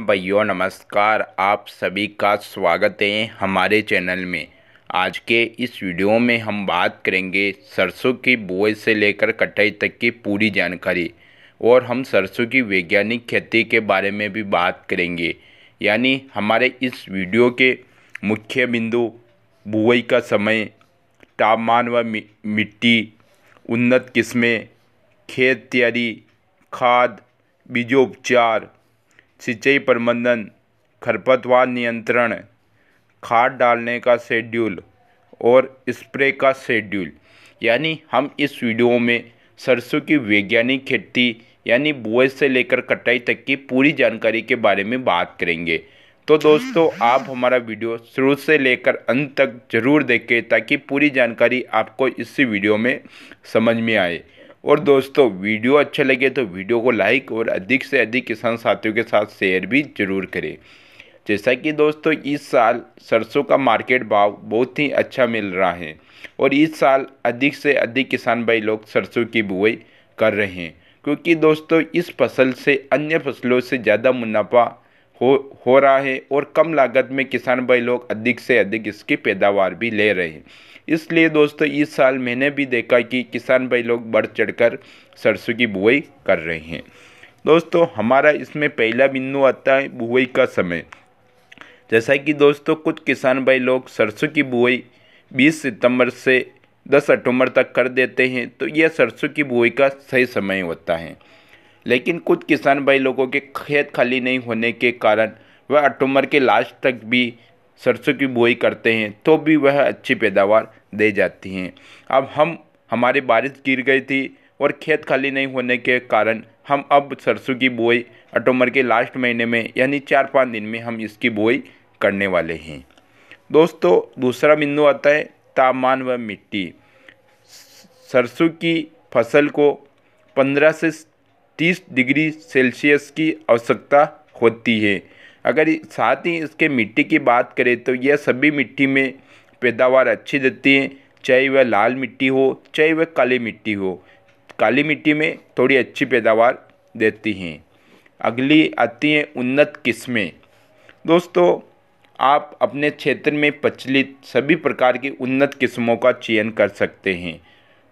भैया नमस्कार आप सभी का स्वागत है हमारे चैनल में आज के इस वीडियो में हम बात करेंगे सरसों की बुआई से लेकर कटाई तक की पूरी जानकारी और हम सरसों की वैज्ञानिक खेती के बारे में भी बात करेंगे यानी हमारे इस वीडियो के मुख्य बिंदु बुआई का समय तापमान व मिट्टी उन्नत किस्में खेत तैयारी खाद बीजोपचार सिंचाई प्रबंधन खरपतवार नियंत्रण खाद डालने का शेड्यूल और स्प्रे का शेड्यूल यानी हम इस वीडियो में सरसों की वैज्ञानिक खेती यानी बुए से लेकर कटाई तक की पूरी जानकारी के बारे में बात करेंगे तो दोस्तों आप हमारा वीडियो शुरू से लेकर अंत तक जरूर देखें ताकि पूरी जानकारी आपको इसी वीडियो में समझ में आए और दोस्तों वीडियो अच्छा लगे तो वीडियो को लाइक और अधिक से अधिक किसान साथियों के साथ शेयर भी जरूर करें जैसा कि दोस्तों इस साल सरसों का मार्केट भाव बहुत ही अच्छा मिल रहा है और इस साल अधिक से अधिक किसान भाई लोग सरसों की बुआई कर रहे हैं क्योंकि दोस्तों इस फसल से अन्य फसलों से ज़्यादा मुनाफा हो हो रहा है और कम लागत में किसान भाई लोग अधिक से अधिक इसकी पैदावार भी ले रहे हैं इसलिए दोस्तों इस साल मैंने भी देखा कि किसान भाई लोग बढ़ चढ़कर सरसों की बुआई कर रहे हैं दोस्तों हमारा इसमें पहला बिंदु आता है बुआई का समय जैसा कि दोस्तों कुछ किसान भाई लोग सरसों की बुआई 20 सितंबर से 10 अक्टूबर तक कर देते हैं तो यह सरसों की बुआई का सही समय होता है लेकिन कुछ किसान भाई लोगों के खेत खाली नहीं होने के कारण वह अक्टूबर के लास्ट तक भी सरसों की बुआई करते हैं तो भी वह अच्छी पैदावार दे जाती हैं अब हम हमारी बारिश गिर गई थी और खेत खाली नहीं होने के कारण हम अब सरसों की बुआई अक्टूबर के लास्ट महीने में यानी चार पाँच दिन में हम इसकी बुआई करने वाले हैं दोस्तों दूसरा बिंदु आता है तापमान व मिट्टी सरसों की फसल को पंद्रह से तीस डिग्री सेल्सियस की आवश्यकता होती है अगर साथ ही इसके मिट्टी की बात करें तो यह सभी मिट्टी में पैदावार अच्छी देती है चाहे वह लाल मिट्टी हो चाहे वह काली मिट्टी हो काली मिट्टी में थोड़ी अच्छी पैदावार देती हैं अगली आती हैं उन्नत किस्में दोस्तों आप अपने क्षेत्र में प्रचलित सभी प्रकार की उन्नत किस्मों का चयन कर सकते हैं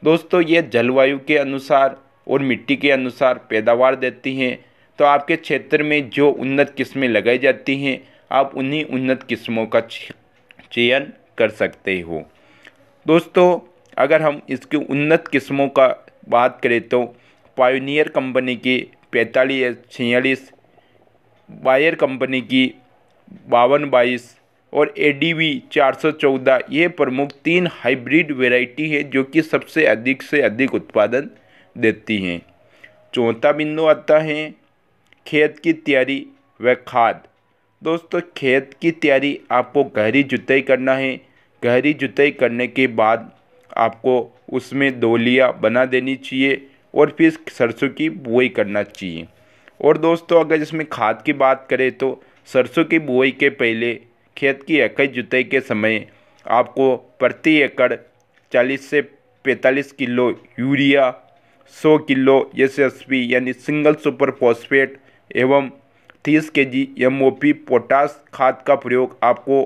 दोस्तों ये जलवायु के अनुसार और मिट्टी के अनुसार पैदावार देती हैं तो आपके क्षेत्र में जो उन्नत किस्में लगाई जाती हैं आप उन्हीं उन्नत किस्मों का चयन कर सकते हो दोस्तों अगर हम इसकी उन्नत किस्मों का बात करें तो पायोनियर कंपनी की पैंतालीस छियालीस बायर कंपनी की बावन बाईस और ए डी वी चार सौ चौदह ये प्रमुख तीन हाइब्रिड वेराइटी है जो कि सबसे अधिक से अधिक उत्पादन देती हैं चौथा बिंदु आता है खेत की तैयारी व खाद दोस्तों खेत की तैयारी आपको गहरी जुताई करना है गहरी जुताई करने के बाद आपको उसमें दोलिया बना देनी चाहिए और फिर सरसों की बुआई करना चाहिए और दोस्तों अगर इसमें खाद की बात करें तो सरसों की बुआई के पहले खेत की एकड़ जुताई के समय आपको प्रति एकड़ 40 से 45 किलो यूरिया सौ किलो एस यानी सिंगल सुपर फॉस्फेट एवं 30 के जी एम पोटास खाद का प्रयोग आपको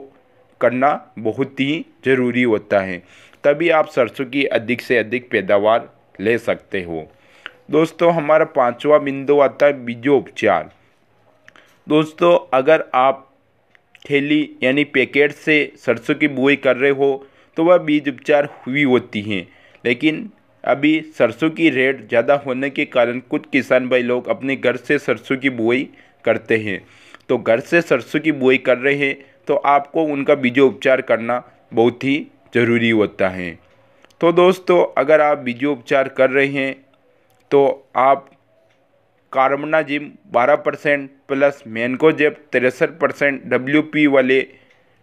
करना बहुत ही ज़रूरी होता है तभी आप सरसों की अधिक से अधिक पैदावार ले सकते हो दोस्तों हमारा पांचवा बिंदु आता है बीजोपचार दोस्तों अगर आप थैली यानी पैकेट से सरसों की बुआई कर रहे हो तो वह बीज उपचार हुई होती हैं लेकिन अभी सरसों की रेट ज़्यादा होने के कारण कुछ किसान भाई लोग अपने घर से सरसों की बुआई करते हैं तो घर से सरसों की बुआई कर रहे हैं तो आपको उनका बीजो उपचार करना बहुत ही ज़रूरी होता है तो दोस्तों अगर आप बीजो उपचार कर रहे हैं तो आप कार्बनाजिम 12 परसेंट प्लस मैनकोजेप तिरसठ परसेंट डब्ल्यू पी वाले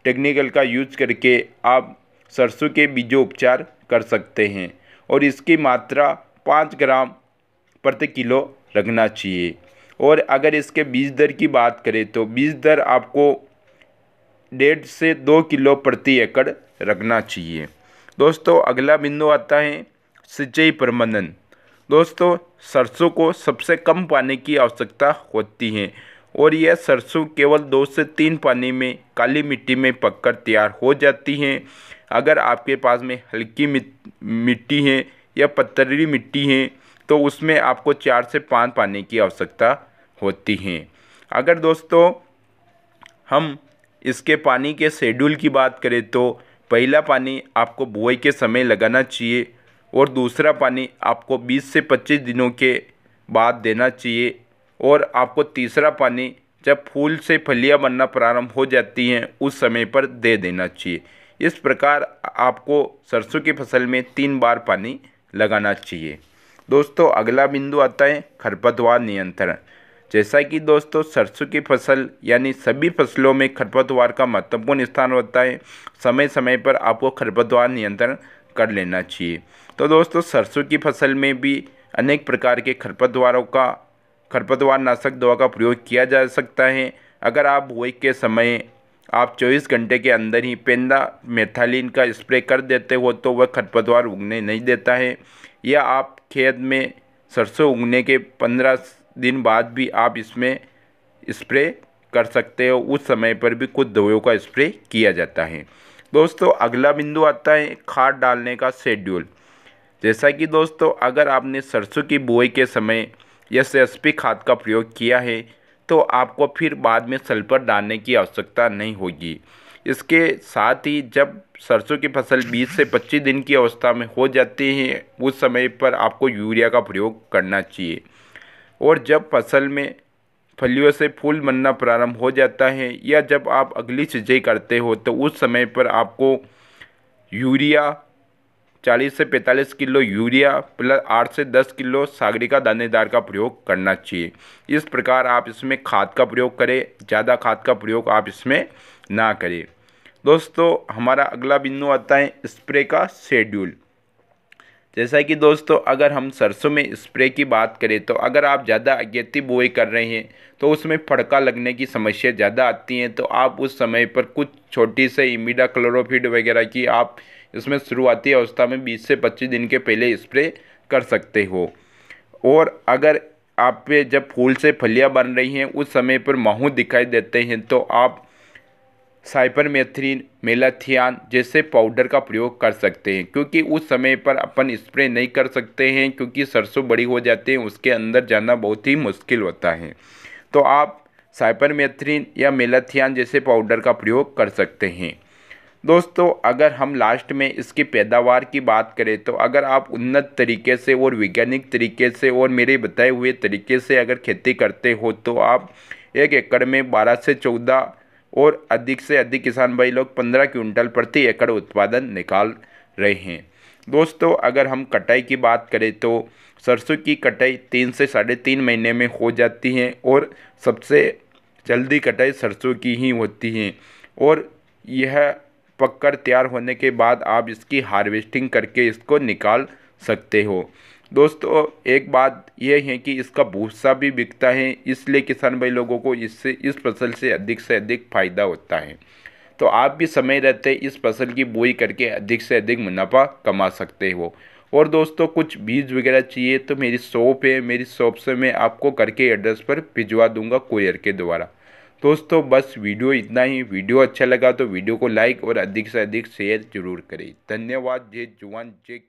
टेक्निकल का यूज करके आप सरसों के बीजो उपचार कर सकते हैं और इसकी मात्रा पाँच ग्राम प्रति किलो रखना चाहिए और अगर इसके बीज दर की बात करें तो बीज दर आपको डेढ़ से दो किलो प्रति एकड़ रखना चाहिए दोस्तों अगला बिंदु आता है सिंचाई प्रबंधन दोस्तों सरसों को सबसे कम पानी की आवश्यकता होती है और यह सरसों केवल दो से तीन पानी में काली मिट्टी में पककर तैयार हो जाती हैं अगर आपके पास में हल्की मिट्टी है या पत्थरी मिट्टी है तो उसमें आपको चार से पाँच पानी की आवश्यकता होती है अगर दोस्तों हम इसके पानी के शेड्यूल की बात करें तो पहला पानी आपको बुआई के समय लगाना चाहिए और दूसरा पानी आपको 20 से 25 दिनों के बाद देना चाहिए और आपको तीसरा पानी जब फूल से फलियां बनना प्रारंभ हो जाती हैं उस समय पर दे देना चाहिए इस प्रकार आपको सरसों की फसल में तीन बार पानी लगाना चाहिए दोस्तों अगला बिंदु आता है खरपतवार नियंत्रण जैसा कि दोस्तों सरसों की फसल यानी सभी फसलों में खरपतवार का महत्वपूर्ण स्थान होता है समय समय पर आपको खरपतवार नियंत्रण कर लेना चाहिए तो दोस्तों सरसों की फसल में भी अनेक प्रकार के खरपतवारों का खरपतवार नाशक दवा का प्रयोग किया जा सकता है अगर आप बुआई के समय आप 24 घंटे के अंदर ही पेंदा मेथालिन का स्प्रे कर देते हो तो वह खरपतवार उगने नहीं देता है या आप खेत में सरसों उगने के 15 दिन बाद भी आप इसमें स्प्रे कर सकते हो उस समय पर भी कुछ दवाओं का स्प्रे किया जाता है दोस्तों अगला बिंदु आता है खाद डालने का शेड्यूल जैसा कि दोस्तों अगर आपने सरसों की बुआई के समय एस एस पी खाद का प्रयोग किया है तो आपको फिर बाद में सल्फर डालने की आवश्यकता नहीं होगी इसके साथ ही जब सरसों की फसल 20 से 25 दिन की अवस्था में हो जाती है उस समय पर आपको यूरिया का प्रयोग करना चाहिए और जब फसल में फलियों से फूल बनना प्रारंभ हो जाता है या जब आप अगली सिंचाई करते हो तो उस समय पर आपको यूरिया 40 से 45 किलो यूरिया प्लस 8 से 10 किलो सागरिका दानेदार का प्रयोग करना चाहिए इस प्रकार आप इसमें खाद का प्रयोग करें ज़्यादा खाद का प्रयोग आप इसमें ना करें दोस्तों हमारा अगला बिंदु आता है स्प्रे का शेड्यूल जैसा कि दोस्तों अगर हम सरसों में स्प्रे की बात करें तो अगर आप ज़्यादा अगेती बुआई कर रहे हैं तो उसमें फड़का लगने की समस्या ज़्यादा आती है तो आप उस समय पर कुछ छोटी से इमिडा क्लोरोफिड वगैरह की आप इसमें शुरुआती अवस्था में बीस से पच्चीस दिन के पहले स्प्रे कर सकते हो और अगर आप पे जब फूल से फलियां बन रही हैं उस समय पर माहू दिखाई देते हैं तो आप साइपरमेथ्रिन मेलाथियान जैसे पाउडर का प्रयोग कर सकते हैं क्योंकि उस समय पर अपन स्प्रे नहीं कर सकते हैं क्योंकि सरसों बड़ी हो जाती है उसके अंदर जाना बहुत ही मुश्किल होता है तो आप साइपरमेथ्रिन या मेलाथियान जैसे पाउडर का प्रयोग कर सकते हैं दोस्तों अगर हम लास्ट में इसकी पैदावार की बात करें तो अगर आप उन्नत तरीके से और वैज्ञानिक तरीके से और मेरे बताए हुए तरीके से अगर खेती करते हो तो आप एक एकड़ में 12 से 14 और अधिक से अधिक किसान भाई लोग 15 क्विंटल प्रति एकड़ उत्पादन निकाल रहे हैं दोस्तों अगर हम कटाई की बात करें तो सरसों की कटाई तीन से साढ़े तीन महीने में हो जाती है और सबसे जल्दी कटाई सरसों की ही होती है और यह पक कर तैयार होने के बाद आप इसकी हार्वेस्टिंग करके इसको निकाल सकते हो दोस्तों एक बात यह है कि इसका भूसा भी बिकता है इसलिए किसान भाई लोगों को इससे इस फसल से अधिक से अधिक फ़ायदा होता है तो आप भी समय रहते इस फसल की बोई करके अधिक से अधिक मुनाफा कमा सकते हो और दोस्तों कुछ बीज वगैरह चाहिए तो मेरी शॉप है मेरी शॉप से मैं आपको करके एड्रेस पर भिजवा दूंगा कोरियर के द्वारा दोस्तों बस वीडियो इतना ही वीडियो अच्छा लगा तो वीडियो को लाइक और अधिक से अधिक शेयर जरूर करें धन्यवाद जय जवान जय